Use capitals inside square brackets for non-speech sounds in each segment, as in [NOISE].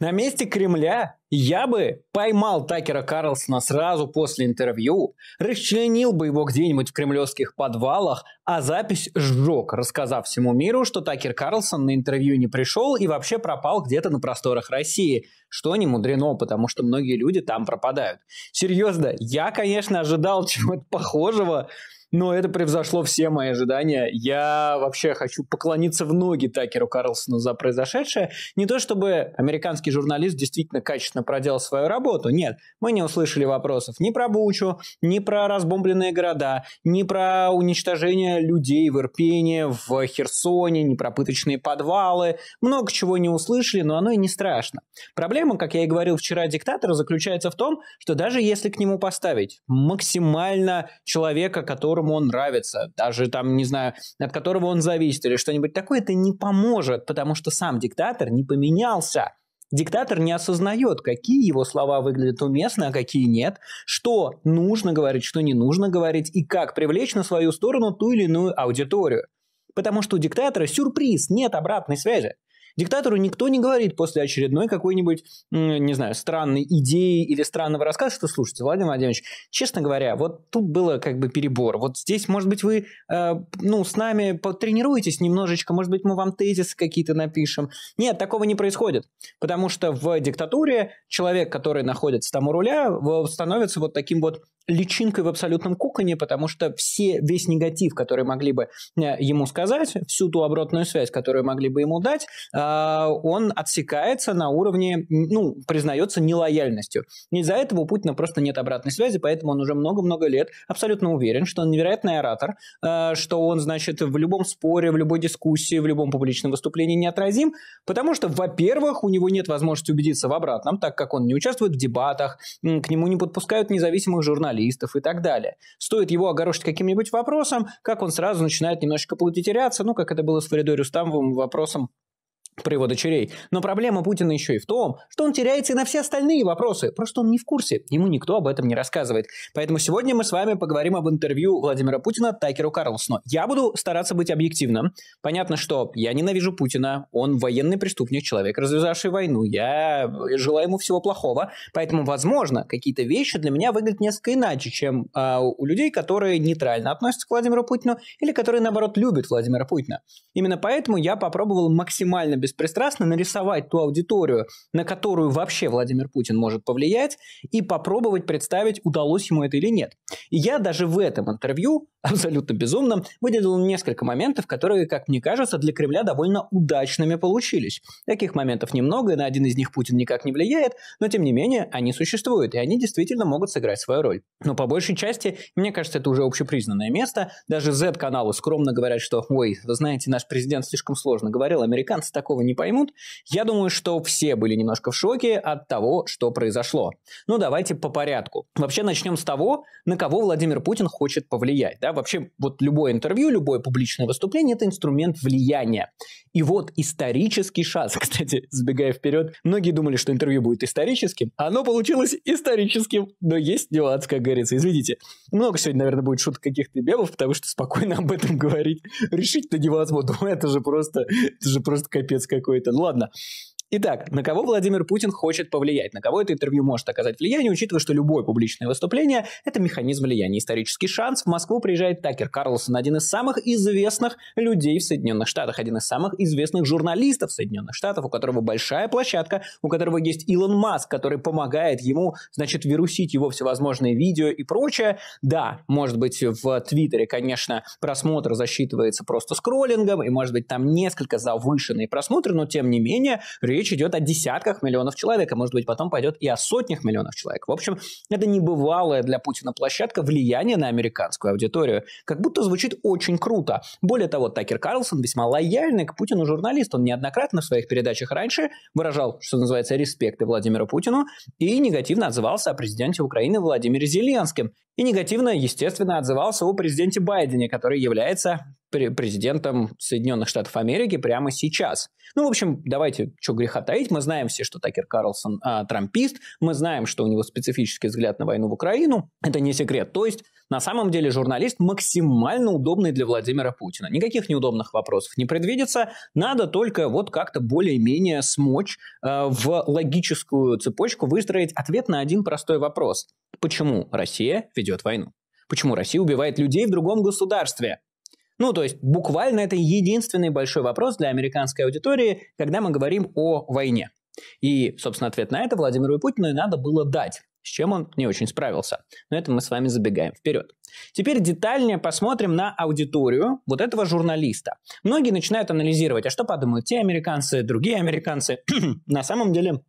На месте Кремля я бы поймал Такера Карлсона сразу после интервью, расчленил бы его где-нибудь в кремлевских подвалах, а запись сжег, рассказав всему миру, что Такер Карлсон на интервью не пришел и вообще пропал где-то на просторах России, что не мудрено, потому что многие люди там пропадают. Серьезно, я, конечно, ожидал [LAUGHS] чего-то похожего, но это превзошло все мои ожидания. Я вообще хочу поклониться в ноги Такеру Карлсону за произошедшее. Не то чтобы американский журналист действительно качественно проделал свою работу. Нет, мы не услышали вопросов ни про Бучу, ни про разбомбленные города, ни про уничтожение людей в Ирпене, в Херсоне, ни про пыточные подвалы. Много чего не услышали, но оно и не страшно. Проблема, как я и говорил вчера диктатора, заключается в том, что даже если к нему поставить максимально человека, которому которому он нравится, даже там, не знаю, от которого он зависит или что-нибудь такое, это не поможет, потому что сам диктатор не поменялся. Диктатор не осознает, какие его слова выглядят уместно, а какие нет, что нужно говорить, что не нужно говорить, и как привлечь на свою сторону ту или иную аудиторию. Потому что у диктатора сюрприз, нет обратной связи. Диктатору никто не говорит после очередной какой-нибудь, не знаю, странной идеи или странного рассказа, что слушайте, Владимир Владимирович, честно говоря, вот тут было как бы перебор. Вот здесь, может быть, вы э, ну, с нами потренируетесь немножечко, может быть, мы вам тезисы какие-то напишем. Нет, такого не происходит, потому что в диктатуре человек, который находится там у руля, становится вот таким вот личинкой в абсолютном коконе, потому что все, весь негатив, который могли бы э, ему сказать, всю ту обратную связь, которую могли бы ему дать, э, он отсекается на уровне, ну, признается нелояльностью. Из-за этого у Путина просто нет обратной связи, поэтому он уже много-много лет абсолютно уверен, что он невероятный оратор, э, что он, значит, в любом споре, в любой дискуссии, в любом публичном выступлении неотразим, потому что, во-первых, у него нет возможности убедиться в обратном, так как он не участвует в дебатах, к нему не подпускают независимых журналистов, журналистов и так далее. Стоит его огорошить каким-нибудь вопросом, как он сразу начинает немножечко плутитеряться, ну, как это было с Фаридой Рустамовым вопросом про его дочерей. Но проблема Путина еще и в том, что он теряется и на все остальные вопросы. Просто он не в курсе, ему никто об этом не рассказывает. Поэтому сегодня мы с вами поговорим об интервью Владимира Путина Такеру Карлсону. Я буду стараться быть объективным. Понятно, что я ненавижу Путина, он военный преступник, человек, развязавший войну. Я желаю ему всего плохого. Поэтому, возможно, какие-то вещи для меня выглядят несколько иначе, чем э, у людей, которые нейтрально относятся к Владимиру Путину или которые, наоборот, любят Владимира Путина. Именно поэтому я попробовал максимально беспристрастно нарисовать ту аудиторию, на которую вообще Владимир Путин может повлиять, и попробовать представить, удалось ему это или нет. И я даже в этом интервью, [LAUGHS] абсолютно безумном, выделил несколько моментов, которые, как мне кажется, для Кремля довольно удачными получились. Таких моментов немного, и на один из них Путин никак не влияет, но тем не менее они существуют, и они действительно могут сыграть свою роль. Но по большей части, мне кажется, это уже общепризнанное место. Даже Z-каналы скромно говорят, что «Ой, вы знаете, наш президент слишком сложно говорил, американцы такого такого не поймут. Я думаю, что все были немножко в шоке от того, что произошло. Ну, давайте по порядку. Вообще начнем с того, на кого Владимир Путин хочет повлиять. Да? Вообще, вот любое интервью, любое публичное выступление – это инструмент влияния. И вот исторический шанс, [LAUGHS] кстати, сбегая вперед, многие думали, что интервью будет историческим, оно получилось историческим, но есть нюанс, как говорится, извините. Много сегодня, наверное, будет шуток каких-то бебов, потому что спокойно об этом [LAUGHS] говорить решить-то невозможно. [LAUGHS] Это же просто, это же просто капец какой-то. Ну ладно. Итак, на кого Владимир Путин хочет повлиять? На кого это интервью может оказать влияние, учитывая, что любое публичное выступление – это механизм влияния. Исторический шанс. В Москву приезжает Такер Карлсон, один из самых известных людей в Соединенных Штатах, один из самых известных журналистов Соединенных Штатов, у которого большая площадка, у которого есть Илон Маск, который помогает ему, значит, вирусить его всевозможные видео и прочее. Да, может быть, в Твиттере, конечно, просмотр засчитывается просто скроллингом, и, может быть, там несколько завышенные просмотры, но, тем не менее, речь идет о десятках миллионов человек, а может быть потом пойдет и о сотнях миллионов человек. В общем, это небывалое для Путина площадка влияния на американскую аудиторию. Как будто звучит очень круто. Более того, Такер Карлсон весьма лояльный к Путину журналист. Он неоднократно в своих передачах раньше выражал, что называется, респекты Владимиру Путину и негативно отзывался о президенте Украины Владимире Зеленским И негативно, естественно, отзывался о президенте Байдене, который является президентом Соединенных Штатов Америки прямо сейчас. Ну, в общем, давайте, что греха таить, мы знаем все, что Такер Карлсон а, трампист, мы знаем, что у него специфический взгляд на войну в Украину, это не секрет. То есть, на самом деле, журналист максимально удобный для Владимира Путина. Никаких неудобных вопросов не предвидится, надо только вот как-то более-менее смочь а, в логическую цепочку выстроить ответ на один простой вопрос. Почему Россия ведет войну? Почему Россия убивает людей в другом государстве? Ну, то есть буквально это единственный большой вопрос для американской аудитории, когда мы говорим о войне. И, собственно, ответ на это Владимиру Путину и надо было дать с чем он не очень справился. Но это мы с вами забегаем вперед. Теперь детальнее посмотрим на аудиторию вот этого журналиста. Многие начинают анализировать, а что подумают те американцы, другие американцы. [CLEARS THROAT] на самом деле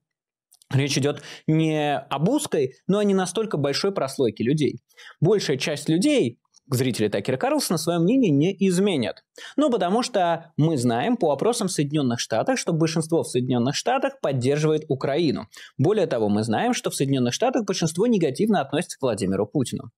Речь идет не об узкой, но и не настолько большой прослойке людей. Большая часть людей зрители Такера Карлсона свое мнение не изменят. Ну, потому что мы знаем по опросам в Соединенных Штатах, что большинство в Соединенных Штатах поддерживает Украину. Более того, мы знаем, что в Соединенных Штатах большинство негативно относится к Владимиру Путину.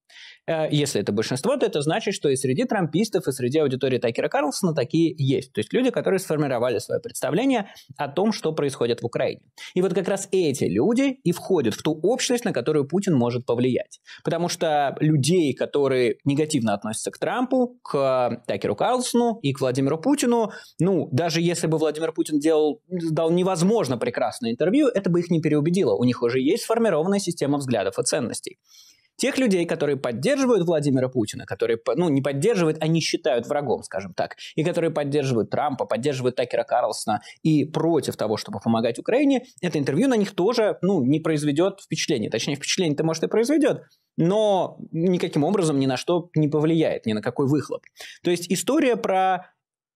Э, если это большинство, то это значит, что и среди трампистов, и среди аудитории Такера Карлсона такие есть. То есть люди, которые сформировали свое представление о том, что происходит в Украине. И вот как раз эти люди и входят в ту общность, на которую Путин может повлиять. Потому что людей, которые негативно относятся к Трампу, к Такеру Карлсону, и к Владимиру Путину. Ну, даже если бы Владимир Путин делал, дал невозможно прекрасное интервью, это бы их не переубедило. У них уже есть сформированная система взглядов и ценностей тех людей, которые поддерживают Владимира Путина, которые, ну, не поддерживают, они а считают врагом, скажем так, и которые поддерживают Трампа, поддерживают Такера Карлсона и против того, чтобы помогать Украине, это интервью на них тоже, ну, не произведет впечатление. Точнее, впечатление-то, может, и произведет, но никаким образом ни на что не повлияет, ни на какой выхлоп. То есть история про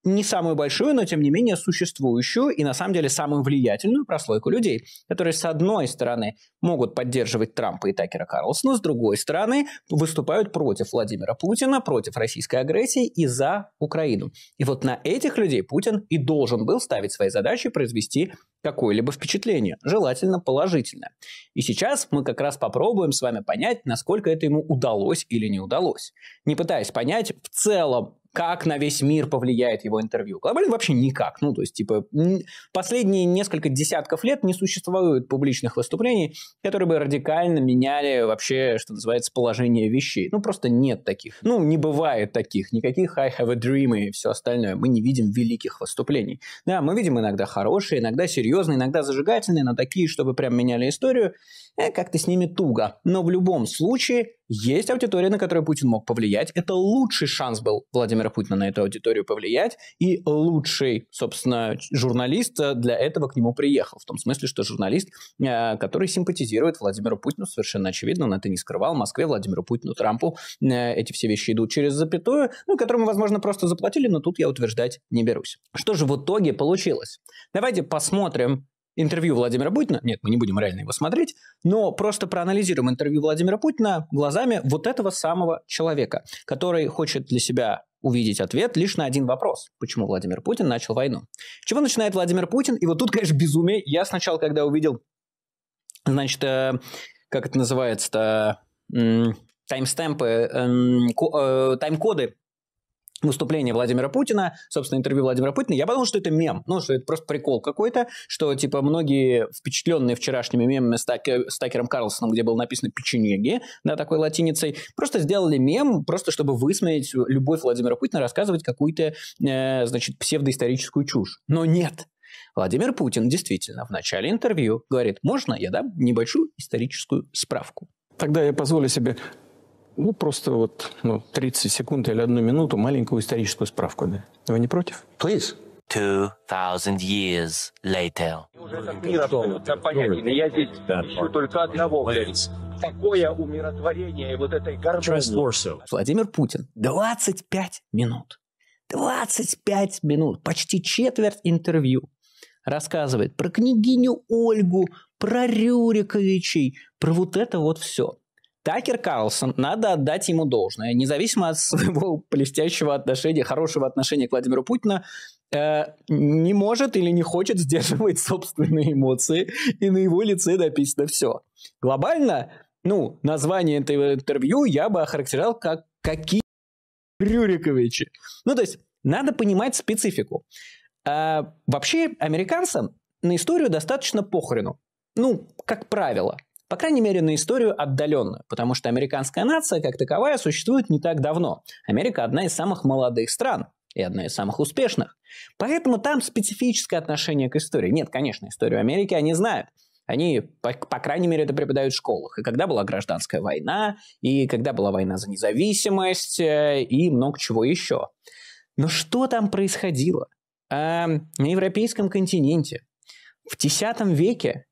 не самую большую, но тем не менее существующую и на самом деле самую влиятельную прослойку людей, которые с одной стороны могут поддерживать Трампа и Такера Карлсона, с другой стороны выступают против Владимира Путина, против российской агрессии и за Украину. И вот на этих людей Путин и должен был ставить свои задачи произвести какое-либо впечатление, желательно положительное. И сейчас мы как раз попробуем с вами понять, насколько это ему удалось или не удалось. Не пытаясь понять в целом как на весь мир повлияет его интервью? Глобально вообще никак. Ну, то есть, типа, последние несколько десятков лет не существует публичных выступлений, которые бы радикально меняли вообще, что называется, положение вещей. Ну, просто нет таких. Ну, не бывает таких. Никаких I have a dream и все остальное. Мы не видим великих выступлений. Да, мы видим иногда хорошие, иногда серьезные, иногда зажигательные, но такие, чтобы прям меняли историю, э, как-то с ними туго. Но в любом случае, есть аудитория, на которую Путин мог повлиять. Это лучший шанс был Владимира Путина на эту аудиторию повлиять, и лучший, собственно, журналист э, для этого к нему приехал. В том смысле, что журналист, э, который симпатизирует Владимиру Путину, совершенно очевидно, он это не скрывал, Москве Владимиру Путину, Трампу э, эти все вещи идут через запятую, ну, которому, возможно, просто заплатили, но тут я утверждать не берусь. Что же в итоге получилось? Давайте посмотрим, интервью Владимира Путина. Нет, мы не будем реально его смотреть, но просто проанализируем интервью Владимира Путина глазами вот этого самого человека, который хочет для себя увидеть ответ лишь на один вопрос. Почему Владимир Путин начал войну? Чего начинает Владимир Путин? И вот тут, конечно, безумие. Я сначала, когда увидел, значит, э, как это называется-то, э, таймстемпы, э, э, тайм-коды выступление Владимира Путина, собственно, интервью Владимира Путина, я подумал, что это мем, ну, что это просто прикол какой-то, что, типа, многие впечатленные вчерашними мемами с, так, с Такером Карлсоном, где было написано «печенеги», да, такой латиницей, просто сделали мем, просто чтобы высмеять любовь Владимира Путина, рассказывать какую-то, э, значит, псевдоисторическую чушь. Но нет, Владимир Путин действительно в начале интервью говорит, можно я дам небольшую историческую справку? Тогда я позволю себе ну, просто вот ну, 30 секунд или одну минуту маленькую историческую справку. Да. Вы не против? Please. 2000 years later. Это понятно. Я здесь ищу только одного, блядь. Такое умиротворение вот этой гармонии. Владимир Путин. 25 минут. 25 минут. Почти четверть интервью. Рассказывает про княгиню Ольгу, про Рюриковичей, про вот это вот все. Такер Карлсон, надо отдать ему должное, независимо от своего [LAUGHS] блестящего отношения, хорошего отношения к Владимиру Путину, э, не может или не хочет сдерживать [LAUGHS] собственные эмоции, и на его лице написано все. Глобально, ну, название этого интервью я бы охарактеризовал как «Какие Рюриковичи». Ну, то есть, надо понимать специфику. А, вообще, американцам на историю достаточно похрену. Ну, как правило – по крайней мере, на историю отдаленную, потому что американская нация как таковая существует не так давно. Америка одна из самых молодых стран, и одна из самых успешных. Поэтому там специфическое отношение к истории. Нет, конечно, историю Америки они знают. Они, по, по крайней мере, это преподают в школах. И когда была гражданская война, и когда была война за независимость, э, и много чего еще. Но что там происходило? А, на европейском континенте в X веке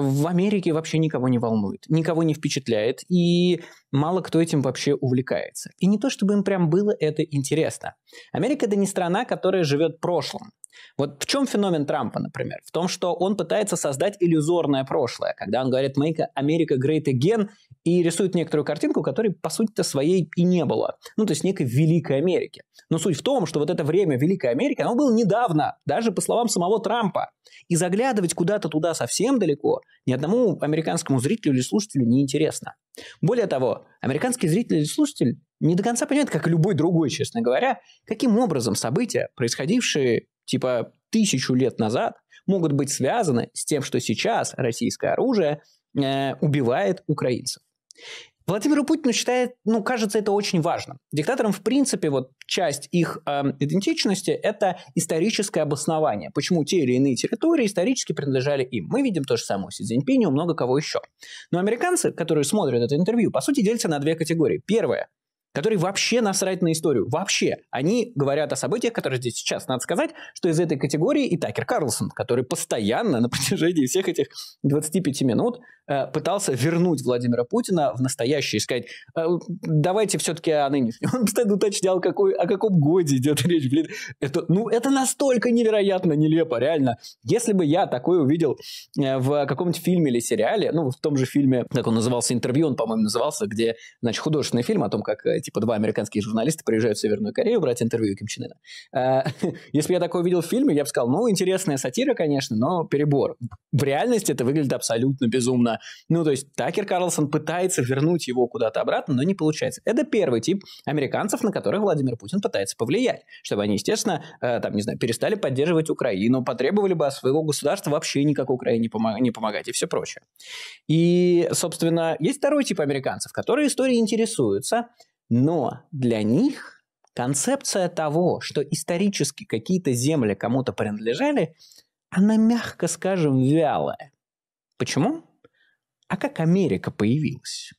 в Америке вообще никого не волнует, никого не впечатляет, и мало кто этим вообще увлекается. И не то, чтобы им прям было это интересно. Америка – это не страна, которая живет прошлым. Вот в чем феномен Трампа, например? В том, что он пытается создать иллюзорное прошлое, когда он говорит «Make America Great Again» и рисует некоторую картинку, которой, по сути-то, своей и не было. Ну, то есть некой Великой Америки. Но суть в том, что вот это время Великой Америки, оно было недавно, даже по словам самого Трампа. И заглядывать куда-то туда совсем далеко ни одному американскому зрителю или слушателю не интересно. Более того, американский зритель или слушатель не до конца понимает, как и любой другой, честно говоря, каким образом события, происходившие типа тысячу лет назад, могут быть связаны с тем, что сейчас российское оружие э, убивает украинцев. Владимиру Путину считает, ну, кажется, это очень важно. Диктаторам, в принципе, вот часть их э, идентичности – это историческое обоснование, почему те или иные территории исторически принадлежали им. Мы видим то же самое у Си Цзиньпиня, у много кого еще. Но американцы, которые смотрят это интервью, по сути, делятся на две категории. Первое – которые вообще насрать на историю. Вообще. Они говорят о событиях, которые здесь сейчас. Надо сказать, что из этой категории и Такер Карлсон, который постоянно на протяжении всех этих 25 минут э, пытался вернуть Владимира Путина в настоящее и сказать, э, давайте все-таки о нынешнем. [LAUGHS] Он постоянно уточнял, какой, о каком годе идет речь. Блин, это, ну, это настолько невероятно нелепо, реально. Если бы я такое увидел э, в каком-нибудь фильме или сериале, ну, в том же фильме, как он назывался, интервью, он, по-моему, назывался, где, значит, художественный фильм о том, как э, типа два американских журналиста приезжают в Северную Корею брать интервью Ким Чен Ына. Э, [LAUGHS] если бы я такое видел в фильме, я бы сказал, ну, интересная сатира, конечно, но перебор. В реальности это выглядит абсолютно безумно. Ну, то есть Такер Карлсон пытается вернуть его куда-то обратно, но не получается. Это первый тип американцев, на которых Владимир Путин пытается повлиять, чтобы они, естественно, э, там, не знаю, перестали поддерживать Украину, потребовали бы от своего государства вообще никак Украине не помогать и все прочее. И, собственно, есть второй тип американцев, которые истории интересуются, но для них концепция того, что исторически какие-то земли кому-то принадлежали, она, мягко скажем, вялая. Почему? А как Америка появилась?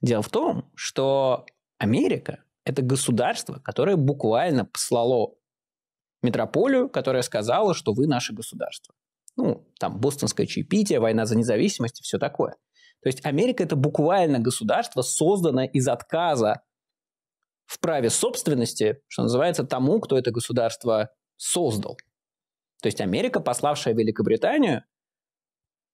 Дело в том, что Америка – это государство, которое буквально послало метрополию, которая сказала, что вы наше государство. Ну, там, бостонское чаепитие, война за независимость и все такое. То есть Америка – это буквально государство, созданное из отказа в праве собственности, что называется, тому, кто это государство создал. То есть Америка, пославшая Великобританию,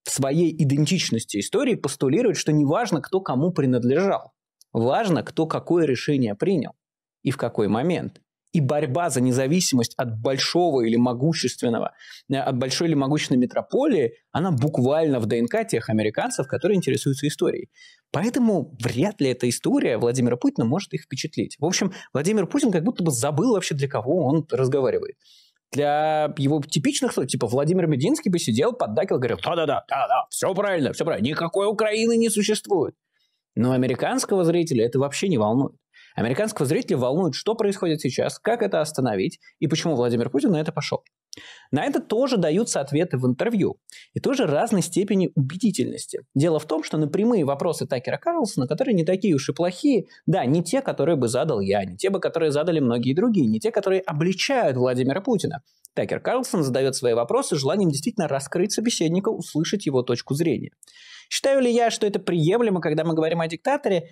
в своей идентичности истории постулирует, что не важно, кто кому принадлежал. Важно, кто какое решение принял и в какой момент. И борьба за независимость от большого или могущественного, э, от большой или могущественной метрополии, она буквально в ДНК тех американцев, которые интересуются историей. Поэтому вряд ли эта история Владимира Путина может их впечатлить. В общем, Владимир Путин как будто бы забыл вообще, для кого он разговаривает для его типичных, слов типа Владимир Мединский бы сидел, поддакил, говорил, да-да-да, да-да, все правильно, все правильно, никакой Украины не существует. Но американского зрителя это вообще не волнует. Американского зрителя волнует, что происходит сейчас, как это остановить и почему Владимир Путин на это пошел. На это тоже даются ответы в интервью и тоже разной степени убедительности. Дело в том, что на прямые вопросы Такера Карлсона, которые не такие уж и плохие, да, не те, которые бы задал я, не те бы, которые задали многие другие, не те, которые обличают Владимира Путина. Такер Карлсон задает свои вопросы желанием действительно раскрыть собеседника, услышать его точку зрения. Считаю ли я, что это приемлемо, когда мы говорим о диктаторе?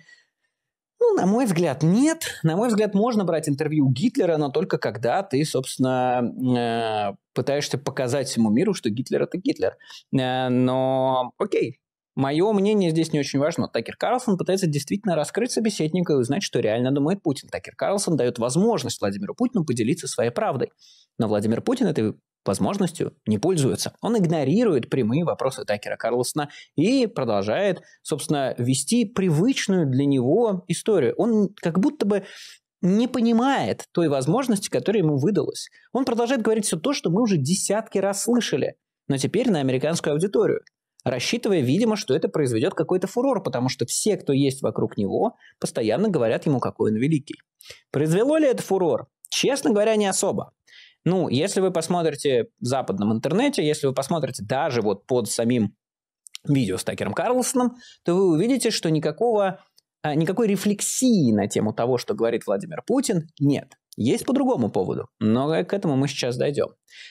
Ну, на мой взгляд, нет. На мой взгляд, можно брать интервью у Гитлера, но только когда ты, собственно, э, пытаешься показать всему миру, что Гитлер – это Гитлер. Э, но окей, Мое мнение здесь не очень важно. Такер Карлсон пытается действительно раскрыть собеседника и узнать, что реально думает Путин. Такер Карлсон дает возможность Владимиру Путину поделиться своей правдой. Но Владимир Путин этой возможностью не пользуется. Он игнорирует прямые вопросы Такера Карлсона и продолжает, собственно, вести привычную для него историю. Он как будто бы не понимает той возможности, которая ему выдалась. Он продолжает говорить все то, что мы уже десятки раз слышали, но теперь на американскую аудиторию рассчитывая, видимо, что это произведет какой-то фурор, потому что все, кто есть вокруг него, постоянно говорят ему, какой он великий. Произвело ли это фурор? Честно говоря, не особо. Ну, если вы посмотрите в западном интернете, если вы посмотрите даже вот под самим видео с Такером Карлсоном, то вы увидите, что никакого, а, никакой рефлексии на тему того, что говорит Владимир Путин, нет. Есть по другому поводу, но к этому мы сейчас дойдем.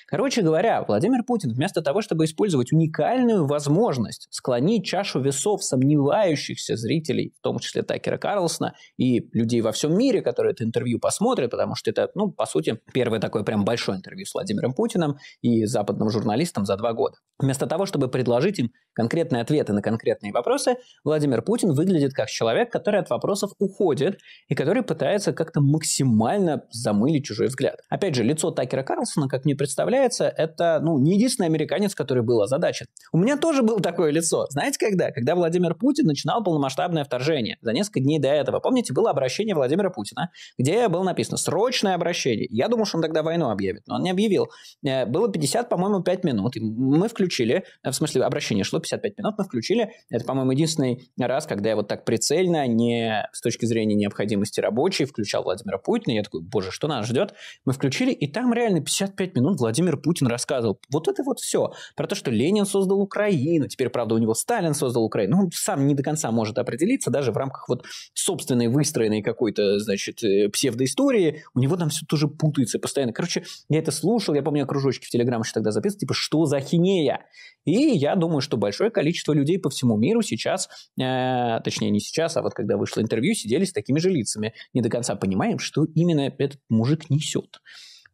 Короче говоря, Владимир Путин вместо того, чтобы использовать уникальную возможность склонить чашу весов сомневающихся зрителей, в том числе Такера Карлсона и людей во всем мире, которые это интервью посмотрят, потому что это, ну, по сути, первое такое прям большое интервью с Владимиром Путиным и западным журналистом за два года. Вместо того, чтобы предложить им конкретные ответы на конкретные вопросы, Владимир Путин выглядит как человек, который от вопросов уходит и который пытается как-то максимально замыли чужой взгляд. Опять же, лицо Такера Карлсона, как мне представляется, это ну, не единственный американец, который был озадачен. У меня тоже было такое лицо. Знаете, когда? Когда Владимир Путин начинал полномасштабное вторжение. За несколько дней до этого. Помните, было обращение Владимира Путина, где было написано «срочное обращение». Я думал, что он тогда войну объявит, но он не объявил. Э, было 50, по-моему, 5 минут. И мы включили, э, в смысле, обращение шло 55 минут, мы включили. Это, по-моему, единственный раз, когда я вот так прицельно, не с точки зрения необходимости рабочей, включал Владимира Путина. Я такой, позже, что нас ждет, мы включили, и там реально 55 минут Владимир Путин рассказывал вот это вот все, про то, что Ленин создал Украину, теперь, правда, у него Сталин создал Украину, ну, он сам не до конца может определиться, даже в рамках вот собственной выстроенной какой-то, значит, э, псевдоистории, у него там все тоже путается постоянно. Короче, я это слушал, я помню, я кружочки в Телеграм еще тогда записывал, типа, что за хинея? И я думаю, что большое количество людей по всему миру сейчас, э, точнее, не сейчас, а вот когда вышло интервью, сидели с такими же лицами, не до конца понимаем, что именно этот мужик несет.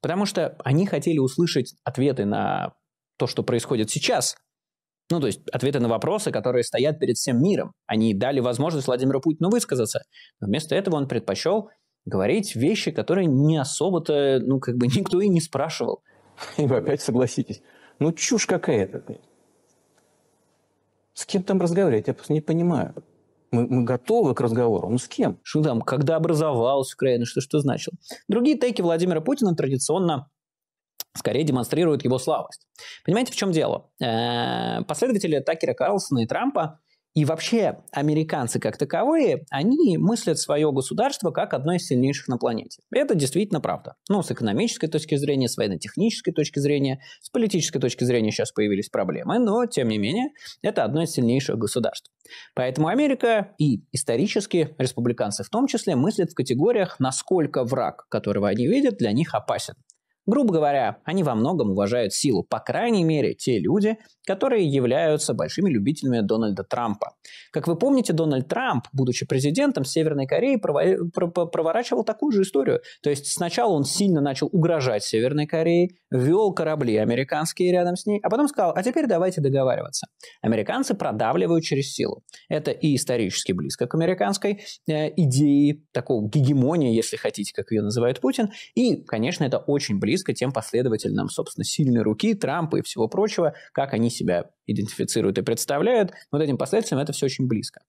Потому что они хотели услышать ответы на то, что происходит сейчас. Ну, то есть ответы на вопросы, которые стоят перед всем миром. Они дали возможность Владимиру Путину высказаться. Но вместо этого он предпочел говорить вещи, которые не особо-то, ну, как бы [LAUGHS] никто и не спрашивал. И вы опять согласитесь. Ну, чушь какая-то. С кем там разговаривать? Я просто не понимаю. Мы, мы готовы к разговору. Ну с кем? Что там, когда образовалась Украина, что, что значило. Другие тейки Владимира Путина традиционно скорее демонстрируют его слабость. Понимаете, в чем дело? Э, последователи Такера Карлсона и Трампа и вообще американцы как таковые, они мыслят свое государство как одно из сильнейших на планете. Это действительно правда. Ну, с экономической точки зрения, с военно-технической точки зрения, с политической точки зрения сейчас появились проблемы, но, тем не менее, это одно из сильнейших государств. Поэтому Америка и исторически республиканцы в том числе мыслят в категориях, насколько враг, которого они видят, для них опасен. Грубо говоря, они во многом уважают силу, по крайней мере, те люди, которые являются большими любителями Дональда Трампа. Как вы помните, Дональд Трамп, будучи президентом Северной Кореи, проворачивал такую же историю. То есть сначала он сильно начал угрожать Северной Корее, вел корабли американские рядом с ней, а потом сказал, а теперь давайте договариваться. Американцы продавливают через силу. Это и исторически близко к американской э, идее такого гегемония, если хотите, как ее называет Путин, и, конечно, это очень близко риска тем последовательным, собственно, сильной руки Трампа и всего прочего, как они себя идентифицируют и представляют, вот этим последствиям это все очень близко.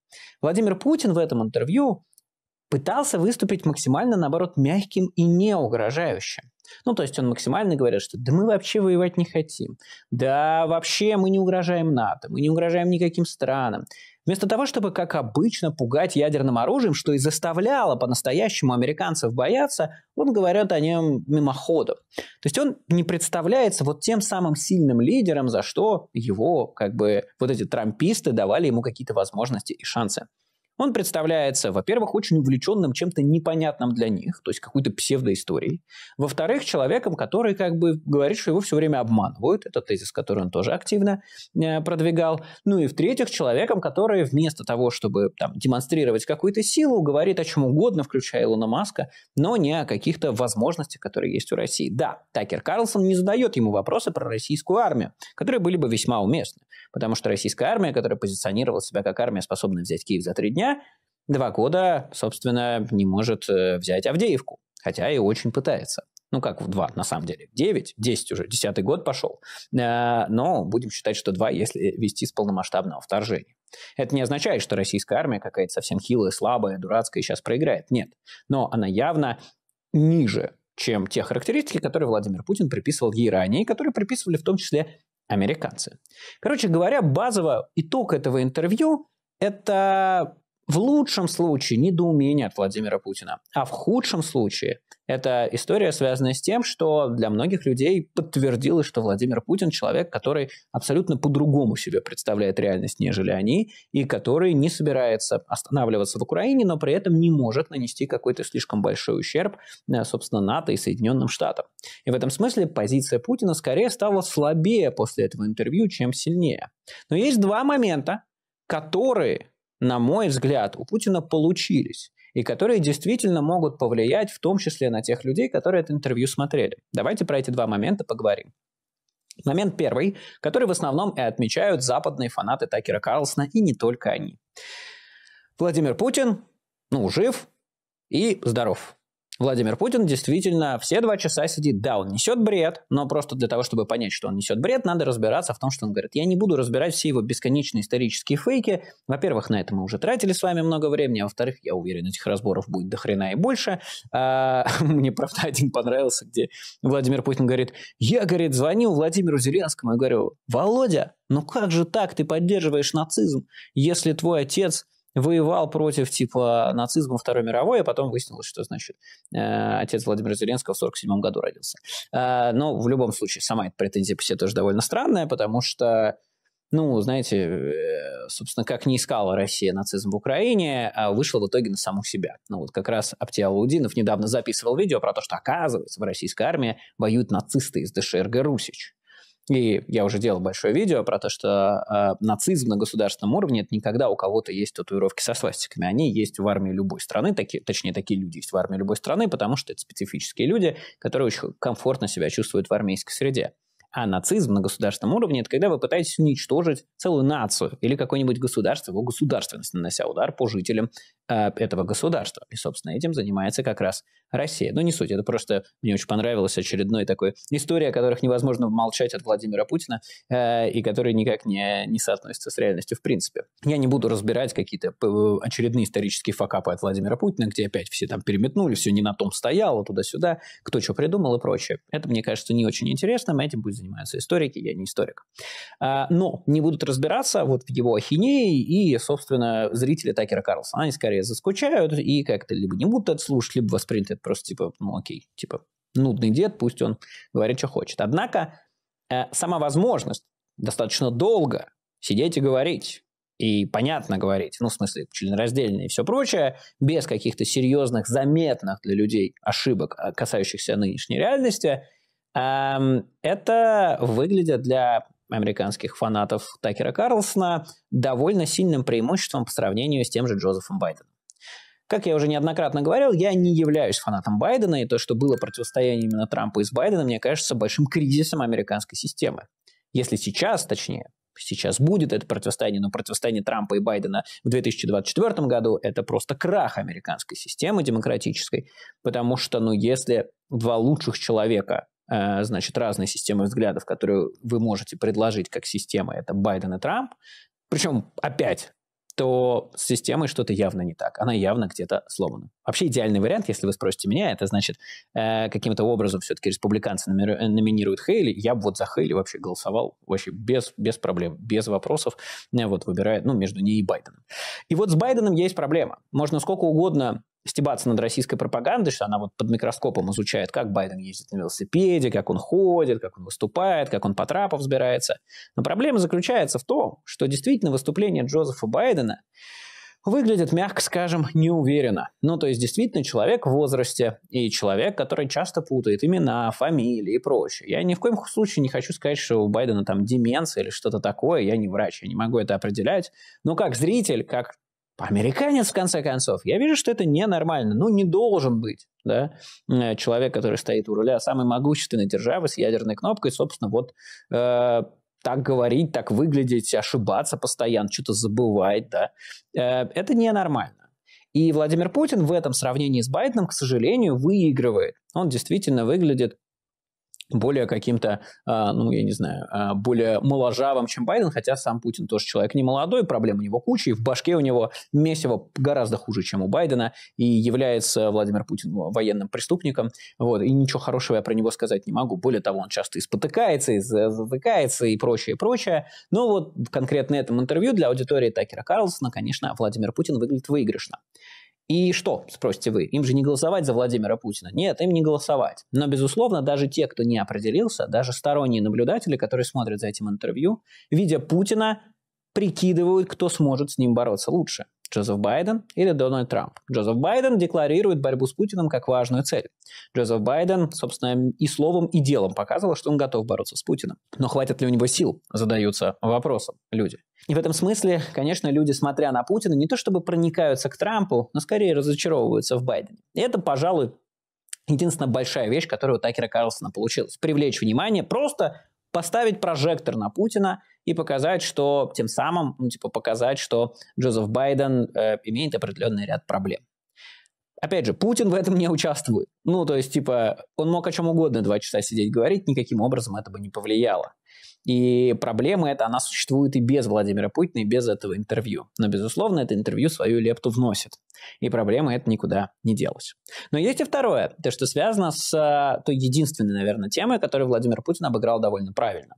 Владимир Путин в этом интервью пытался выступить максимально, наоборот, мягким и не угрожающим. Ну, то есть он максимально говорит, что да мы вообще воевать не хотим. Да вообще мы не угрожаем НАТО, мы не угрожаем никаким странам. Вместо того, чтобы, как обычно, пугать ядерным оружием, что и заставляло по-настоящему американцев бояться, он говорит о нем мимоходом. То есть он не представляется вот тем самым сильным лидером, за что его, как бы, вот эти трамписты давали ему какие-то возможности и шансы. Он представляется, во-первых, очень увлеченным чем-то непонятным для них, то есть какой-то псевдоисторией. Во-вторых, человеком, который как бы говорит, что его все время обманывают. Это тезис, который он тоже активно э, продвигал. Ну и в-третьих, человеком, который вместо того, чтобы там, демонстрировать какую-то силу, говорит о чем угодно, включая Илона Маска, но не о каких-то возможностях, которые есть у России. Да, Такер Карлсон не задает ему вопросы про российскую армию, которые были бы весьма уместны. Потому что российская армия, которая позиционировала себя как армия, способная взять Киев за три дня, меня два года, собственно, не может э, взять Авдеевку, хотя и очень пытается. Ну, как в два на самом деле. девять, десять уже, десятый год пошел. Э, но будем считать, что два, если вести с полномасштабного вторжения. Это не означает, что российская армия какая-то совсем хилая, слабая, дурацкая и сейчас проиграет. Нет. Но она явно ниже, чем те характеристики, которые Владимир Путин приписывал ей ранее, и которые приписывали в том числе американцы. Короче говоря, базово итог этого интервью – это в лучшем случае недоумение от Владимира Путина, а в худшем случае эта история связана с тем, что для многих людей подтвердилось, что Владимир Путин человек, который абсолютно по-другому себе представляет реальность, нежели они, и который не собирается останавливаться в Украине, но при этом не может нанести какой-то слишком большой ущерб, э, собственно, НАТО и Соединенным Штатам. И в этом смысле позиция Путина скорее стала слабее после этого интервью, чем сильнее. Но есть два момента, которые на мой взгляд, у Путина получились и которые действительно могут повлиять в том числе на тех людей, которые это интервью смотрели. Давайте про эти два момента поговорим. Момент первый, который в основном и отмечают западные фанаты Такера Карлсона, и не только они. Владимир Путин, ну, жив и здоров. Владимир Путин действительно все два часа сидит. Да, он несет бред, но просто для того, чтобы понять, что он несет бред, надо разбираться в том, что он говорит. Я не буду разбирать все его бесконечные исторические фейки. Во-первых, на это мы уже тратили с вами много времени. А во-вторых, я уверен, этих разборов будет до хрена и больше. А, [LAUGHS] мне, правда, один понравился, где Владимир Путин говорит, я, говорит, звонил Владимиру Зеленскому и говорю, Володя, ну как же так ты поддерживаешь нацизм, если твой отец воевал против типа нацизма Второй мировой, а потом выяснилось, что, значит, э, отец Владимира Зеленского в 47 году родился. Э, Но ну, в любом случае, сама эта претензия по себе тоже довольно странная, потому что ну, знаете, э, собственно, как не искала Россия нацизм в Украине, а вышла в итоге на саму себя. Ну, вот как раз Аптиалаудинов недавно записывал видео про то, что, оказывается, в российской армии воюют нацисты из ДШРГ Русич. И я уже делал большое видео про то, что э, нацизм на государственном уровне это никогда у кого-то есть татуировки со свастиками. Они есть в армии любой страны, такие, точнее, такие люди есть в армии любой страны, потому что это специфические люди, которые очень комфортно себя чувствуют в армейской среде. А нацизм на государственном уровне – это когда вы пытаетесь уничтожить целую нацию или какое-нибудь государство, его государственность, нанося удар по жителям э, этого государства. И, собственно, этим занимается как раз Россия. Но ну, не суть, это просто мне очень понравилась очередной такой история, о которых невозможно молчать от Владимира Путина э, и которые никак не, не соотносятся с реальностью в принципе. Я не буду разбирать какие-то э, очередные исторические факапы от Владимира Путина, где опять все там переметнули, все не на том стояло, туда-сюда, кто что придумал и прочее. Это, мне кажется, не очень интересно, мы этим будем занимаются историки, я не историк. А, но не будут разбираться вот в его ахинеи и, собственно, зрители Такера Карлсона. Они скорее заскучают и как-то либо не будут это слушать, либо воспримут это просто типа, ну окей, типа нудный дед, пусть он говорит, что хочет. Однако э, сама возможность достаточно долго сидеть и говорить, и понятно говорить, ну, в смысле, членораздельные и все прочее, без каких-то серьезных, заметных для людей ошибок, а, касающихся нынешней реальности, Эм, это выглядит для американских фанатов Такера Карлсона довольно сильным преимуществом по сравнению с тем же Джозефом Байденом. Как я уже неоднократно говорил, я не являюсь фанатом Байдена, и то, что было противостояние именно Трампа и с Байдена, мне кажется большим кризисом американской системы. Если сейчас, точнее, сейчас будет это противостояние, но противостояние Трампа и Байдена в 2024 году – это просто крах американской системы демократической, потому что, ну, если два лучших человека Э, значит, разные системы взглядов, которые вы можете предложить как система, это Байден и Трамп, причем опять то с системой что-то явно не так. Она явно где-то сломана. Вообще идеальный вариант, если вы спросите меня, это значит, э, каким-то образом все-таки республиканцы э, номинируют Хейли. Я бы вот за Хейли вообще голосовал вообще без, без проблем, без вопросов. Э, вот выбираю, ну, между ней и Байденом. И вот с Байденом есть проблема. Можно сколько угодно стебаться над российской пропагандой, что она вот под микроскопом изучает, как Байден ездит на велосипеде, как он ходит, как он выступает, как он по трапам взбирается. Но проблема заключается в том, что действительно выступление Джозефа Байдена выглядит, мягко скажем, неуверенно. Ну, то есть, действительно, человек в возрасте и человек, который часто путает имена, фамилии и прочее. Я ни в коем случае не хочу сказать, что у Байдена там деменция или что-то такое. Я не врач, я не могу это определять. Но как зритель, как Американец, в конце концов. Я вижу, что это ненормально. Ну, не должен быть да, э, человек, который стоит у руля а самой могущественной державы с ядерной кнопкой, собственно, вот э, так говорить, так выглядеть, ошибаться постоянно, что-то забывать, да. Э, это ненормально. И Владимир Путин в этом сравнении с Байденом, к сожалению, выигрывает. Он действительно выглядит более каким-то, а, ну, я не знаю, а, более моложавым, чем Байден, хотя сам Путин тоже человек не молодой, проблем у него куча, и в башке у него месиво гораздо хуже, чем у Байдена, и является Владимир Путин военным преступником, вот, и ничего хорошего я про него сказать не могу, более того, он часто и спотыкается, и затыкается, и прочее, прочее, но вот конкретно этом интервью для аудитории Такера Карлсона, конечно, Владимир Путин выглядит выигрышно. И что, спросите вы, им же не голосовать за Владимира Путина? Нет, им не голосовать. Но, безусловно, даже те, кто не определился, даже сторонние наблюдатели, которые смотрят за этим интервью, видя Путина, прикидывают, кто сможет с ним бороться лучше. Джозеф Байден или Дональд Трамп. Джозеф Байден декларирует борьбу с Путиным как важную цель. Джозеф Байден, собственно, и словом, и делом показывал, что он готов бороться с Путиным. Но хватит ли у него сил, задаются вопросом люди. И в этом смысле, конечно, люди, смотря на Путина, не то чтобы проникаются к Трампу, но скорее разочаровываются в Байдене. И это, пожалуй, единственная большая вещь, которую у Такера Карлсона получилась. Привлечь внимание просто поставить прожектор на Путина и показать, что тем самым, ну, типа, показать, что Джозеф Байден э, имеет определенный ряд проблем. Опять же, Путин в этом не участвует. Ну, то есть, типа, он мог о чем угодно два часа сидеть говорить, никаким образом это бы не повлияло. И проблема эта, она существует и без Владимира Путина, и без этого интервью. Но, безусловно, это интервью свою лепту вносит. И проблема это никуда не делась. Но есть и второе, то, что связано с э, той единственной, наверное, темой, которую Владимир Путин обыграл довольно правильно.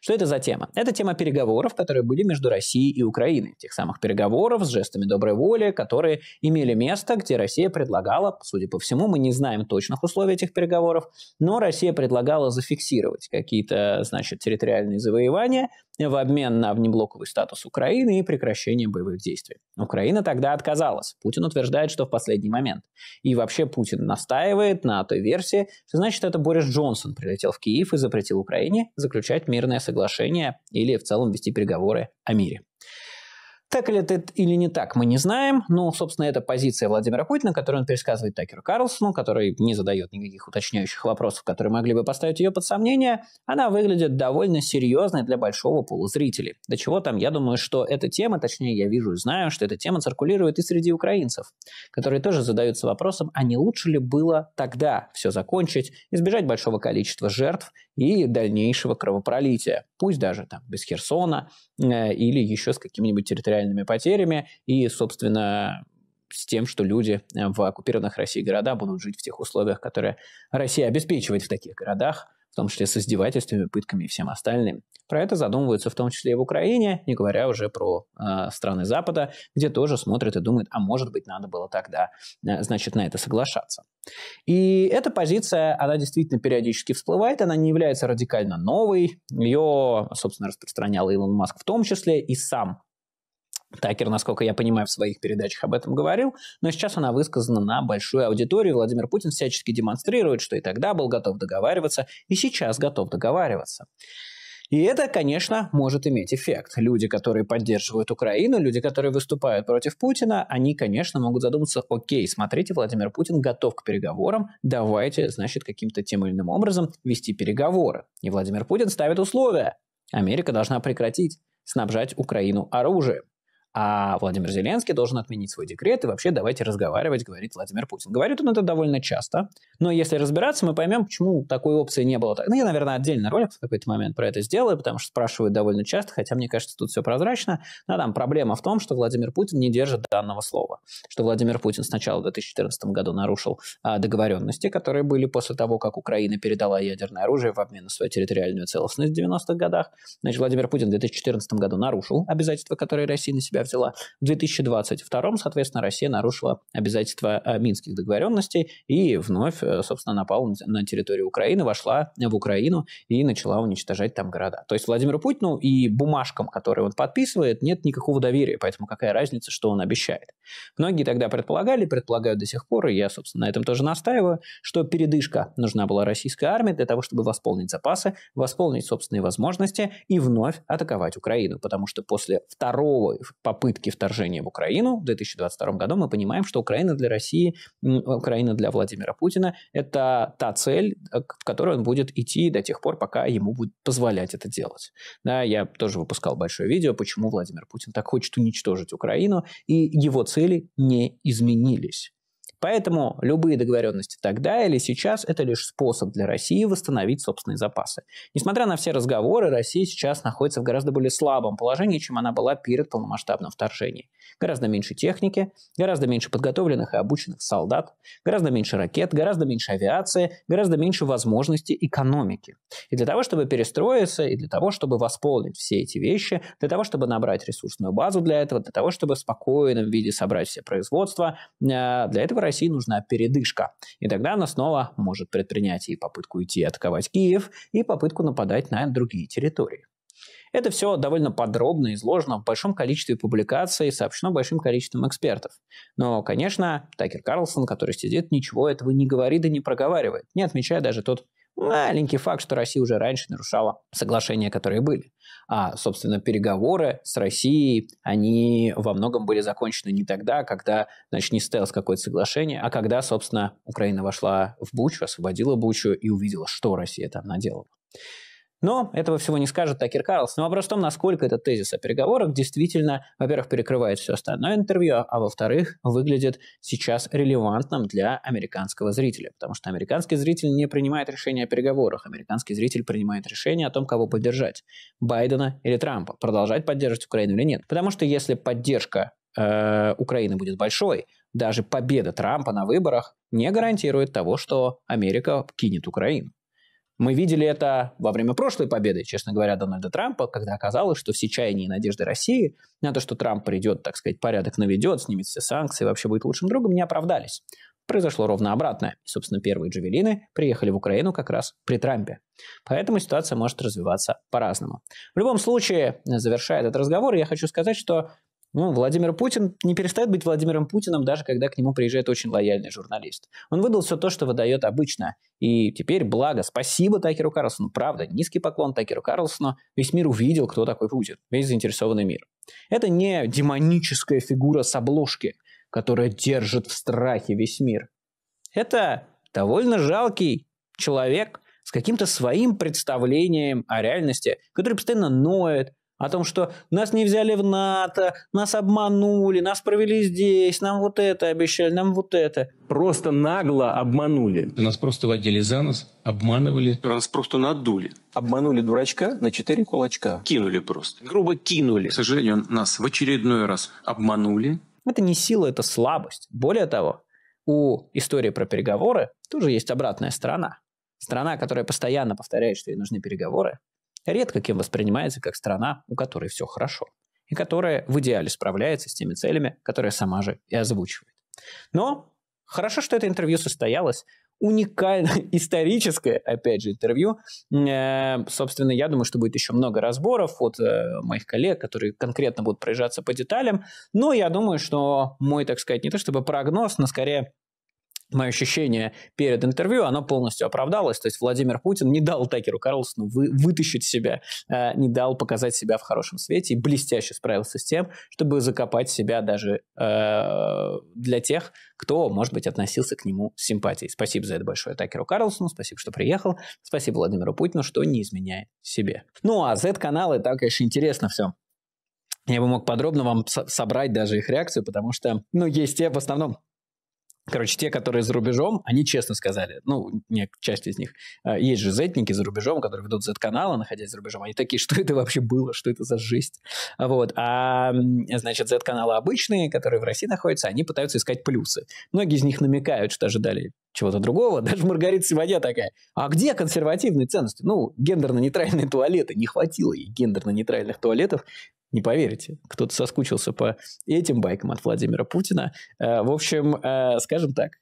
Что это за тема? Это тема переговоров, которые были между Россией и Украиной. Тех самых переговоров с жестами доброй воли, которые имели место, где Россия предлагала, судя по всему, мы не знаем точных условий этих переговоров, но Россия предлагала зафиксировать какие-то, значит, территориальные завоевания, в обмен на внеблоковый статус Украины и прекращение боевых действий. Украина тогда отказалась. Путин утверждает, что в последний момент. И вообще Путин настаивает на той версии, что значит это Борис Джонсон прилетел в Киев и запретил Украине заключать мирное соглашение или в целом вести переговоры о мире. Так ли это или не так, мы не знаем, но, собственно, это позиция Владимира Путина, которую он пересказывает Такеру Карлсону, который не задает никаких уточняющих вопросов, которые могли бы поставить ее под сомнение, она выглядит довольно серьезной для большого пола зрителей. До чего там, я думаю, что эта тема, точнее, я вижу и знаю, что эта тема циркулирует и среди украинцев, которые тоже задаются вопросом, а не лучше ли было тогда все закончить, избежать большого количества жертв и дальнейшего кровопролития, пусть даже там без Херсона э, или еще с какими-нибудь территориальными потерями и, собственно, с тем, что люди э, в оккупированных Россией города будут жить в тех условиях, которые Россия обеспечивает в таких городах, в том числе с издевательствами, пытками и всем остальным. Про это задумываются в том числе и в Украине, не говоря уже про э, страны Запада, где тоже смотрят и думают, а может быть, надо было тогда, э, значит, на это соглашаться. И эта позиция, она действительно периодически всплывает, она не является радикально новой. Ее, собственно, распространял Илон Маск в том числе и сам Такер, насколько я понимаю, в своих передачах об этом говорил, но сейчас она высказана на большую аудиторию. Владимир Путин всячески демонстрирует, что и тогда был готов договариваться, и сейчас готов договариваться. И это, конечно, может иметь эффект. Люди, которые поддерживают Украину, люди, которые выступают против Путина, они, конечно, могут задуматься, окей, смотрите, Владимир Путин готов к переговорам, давайте, значит, каким-то тем или иным образом вести переговоры. И Владимир Путин ставит условия. Америка должна прекратить снабжать Украину оружием а Владимир Зеленский должен отменить свой декрет и вообще давайте разговаривать, говорит Владимир Путин. Говорит он это довольно часто, но если разбираться, мы поймем, почему такой опции не было. Ну, я, наверное, отдельно ролик в какой-то момент про это сделаю, потому что спрашивают довольно часто, хотя мне кажется, тут все прозрачно. Но там проблема в том, что Владимир Путин не держит данного слова, что Владимир Путин сначала в 2014 году нарушил а, договоренности, которые были после того, как Украина передала ядерное оружие в обмен на свою территориальную целостность в 90-х годах. Значит, Владимир Путин в 2014 году нарушил обязательства, которые Россия на себя себя взяла. В 2022, соответственно, Россия нарушила обязательства э, Минских договоренностей и вновь, э, собственно, напала на территорию Украины, вошла в Украину и начала уничтожать там города. То есть Владимиру Путину ну, и бумажкам, которые он подписывает, нет никакого доверия, поэтому какая разница, что он обещает. Многие тогда предполагали, предполагают до сих пор, и я, собственно, на этом тоже настаиваю, что передышка нужна была российской армии для того, чтобы восполнить запасы, восполнить собственные возможности и вновь атаковать Украину, потому что после второго, попытки вторжения в Украину в 2022 году, мы понимаем, что Украина для России, Украина для Владимира Путина – это та цель, э, в которую он будет идти до тех пор, пока ему будет позволять это делать. Да, я тоже выпускал большое видео, почему Владимир Путин так хочет уничтожить Украину, и его цели не изменились. Поэтому любые договоренности тогда или сейчас – это лишь способ для России восстановить собственные запасы. Несмотря на все разговоры, Россия сейчас находится в гораздо более слабом положении, чем она была перед полномасштабным вторжением. Гораздо меньше техники, гораздо меньше подготовленных и обученных солдат, гораздо меньше ракет, гораздо меньше авиации, гораздо меньше возможностей экономики. И для того, чтобы перестроиться, и для того, чтобы восполнить все эти вещи, для того, чтобы набрать ресурсную базу для этого, для того, чтобы в спокойном виде собрать все производства, э, для этого России нужна передышка. И тогда она снова может предпринять и попытку идти атаковать Киев, и попытку нападать на другие территории. Это все довольно подробно изложено в большом количестве публикаций, сообщено большим количеством экспертов. Но, конечно, Такер Карлсон, который сидит, ничего этого не говорит и не проговаривает, не отмечая даже тот Маленький факт, что Россия уже раньше нарушала соглашения, которые были. А, собственно, переговоры с Россией, они во многом были закончены не тогда, когда, значит, не стоялось какое-то соглашение, а когда, собственно, Украина вошла в Бучу, освободила Бучу и увидела, что Россия там наделала. Но этого всего не скажет Такер Но ну, а Вопрос в том, насколько этот тезис о переговорах действительно, во-первых, перекрывает все остальное интервью, а во-вторых, выглядит сейчас релевантным для американского зрителя. Потому что американский зритель не принимает решение о переговорах. Американский зритель принимает решение о том, кого поддержать. Байдена или Трампа. Продолжать поддерживать Украину или нет. Потому что если поддержка э, Украины будет большой, даже победа Трампа на выборах не гарантирует того, что Америка кинет Украину. Мы видели это во время прошлой победы, честно говоря, Дональда Трампа, когда оказалось, что в сечаянии надежды России на то, что Трамп придет, так сказать, порядок наведет, снимет все санкции, вообще будет лучшим другом, не оправдались. Произошло ровно обратное. собственно, первые джавелины приехали в Украину как раз при Трампе. Поэтому ситуация может развиваться по-разному. В любом случае, завершая этот разговор, я хочу сказать, что ну, Владимир Путин не перестает быть Владимиром Путиным, даже когда к нему приезжает очень лояльный журналист. Он выдал все то, что выдает обычно. И теперь, благо, спасибо Такеру Карлсону. Правда, низкий поклон Такеру Карлсону. Весь мир увидел, кто такой Путин. Весь заинтересованный мир. Это не демоническая фигура с обложки, которая держит в страхе весь мир. Это довольно жалкий человек с каким-то своим представлением о реальности, который постоянно ноет, о том, что нас не взяли в НАТО, нас обманули, нас провели здесь, нам вот это обещали, нам вот это. Просто нагло обманули. Нас просто водили за нос, обманывали. Нас просто надули. Обманули дурачка на четыре кулачка. Кинули просто. Грубо кинули. К сожалению, нас в очередной раз обманули. Это не сила, это слабость. Более того, у истории про переговоры тоже есть обратная сторона. Страна, которая постоянно повторяет, что ей нужны переговоры, редко кем воспринимается как страна, у которой все хорошо, и которая в идеале справляется с теми целями, которые сама же и озвучивает. Но хорошо, что это интервью состоялось, уникальное, [LAUGHS] историческое, опять же, интервью. Э, собственно, я думаю, что будет еще много разборов от э, моих коллег, которые конкретно будут проезжаться по деталям. Но я думаю, что мой, так сказать, не то чтобы прогноз, но скорее мое ощущение перед интервью, оно полностью оправдалось. То есть Владимир Путин не дал Такеру Карлсону вы, вытащить себя, э, не дал показать себя в хорошем свете и блестяще справился с тем, чтобы закопать себя даже э, для тех, кто, может быть, относился к нему с симпатией. Спасибо за это большое Такеру Карлсону, спасибо, что приехал, спасибо Владимиру Путину, что не изменяет себе. Ну а Z-каналы, там, конечно, интересно все. Я бы мог подробно вам собрать даже их реакцию, потому что, ну, есть те в основном Короче, те, которые за рубежом, они честно сказали, ну, не, часть из них, э, есть же зетники за рубежом, которые ведут Z-каналы, находясь за рубежом, они такие, что это вообще было, что это за жесть, вот, а, значит, Z-каналы обычные, которые в России находятся, они пытаются искать плюсы. Многие из них намекают, что ожидали чего-то другого, [LAUGHS] даже Маргарита Симоня такая, а где консервативные ценности? Ну, гендерно-нейтральные туалеты, не хватило ей гендерно-нейтральных туалетов не поверите, кто-то соскучился по этим байкам от Владимира Путина. Э, в общем, э, скажем так,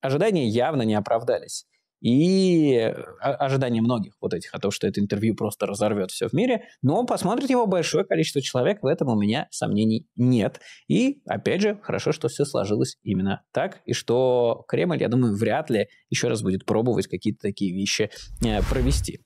ожидания явно не оправдались. И э, ожидания многих вот этих о том, что это интервью просто разорвет все в мире, но посмотрит его большое количество человек, в этом у меня сомнений нет. И, опять же, хорошо, что все сложилось именно так, и что Кремль, я думаю, вряд ли еще раз будет пробовать какие-то такие вещи провести.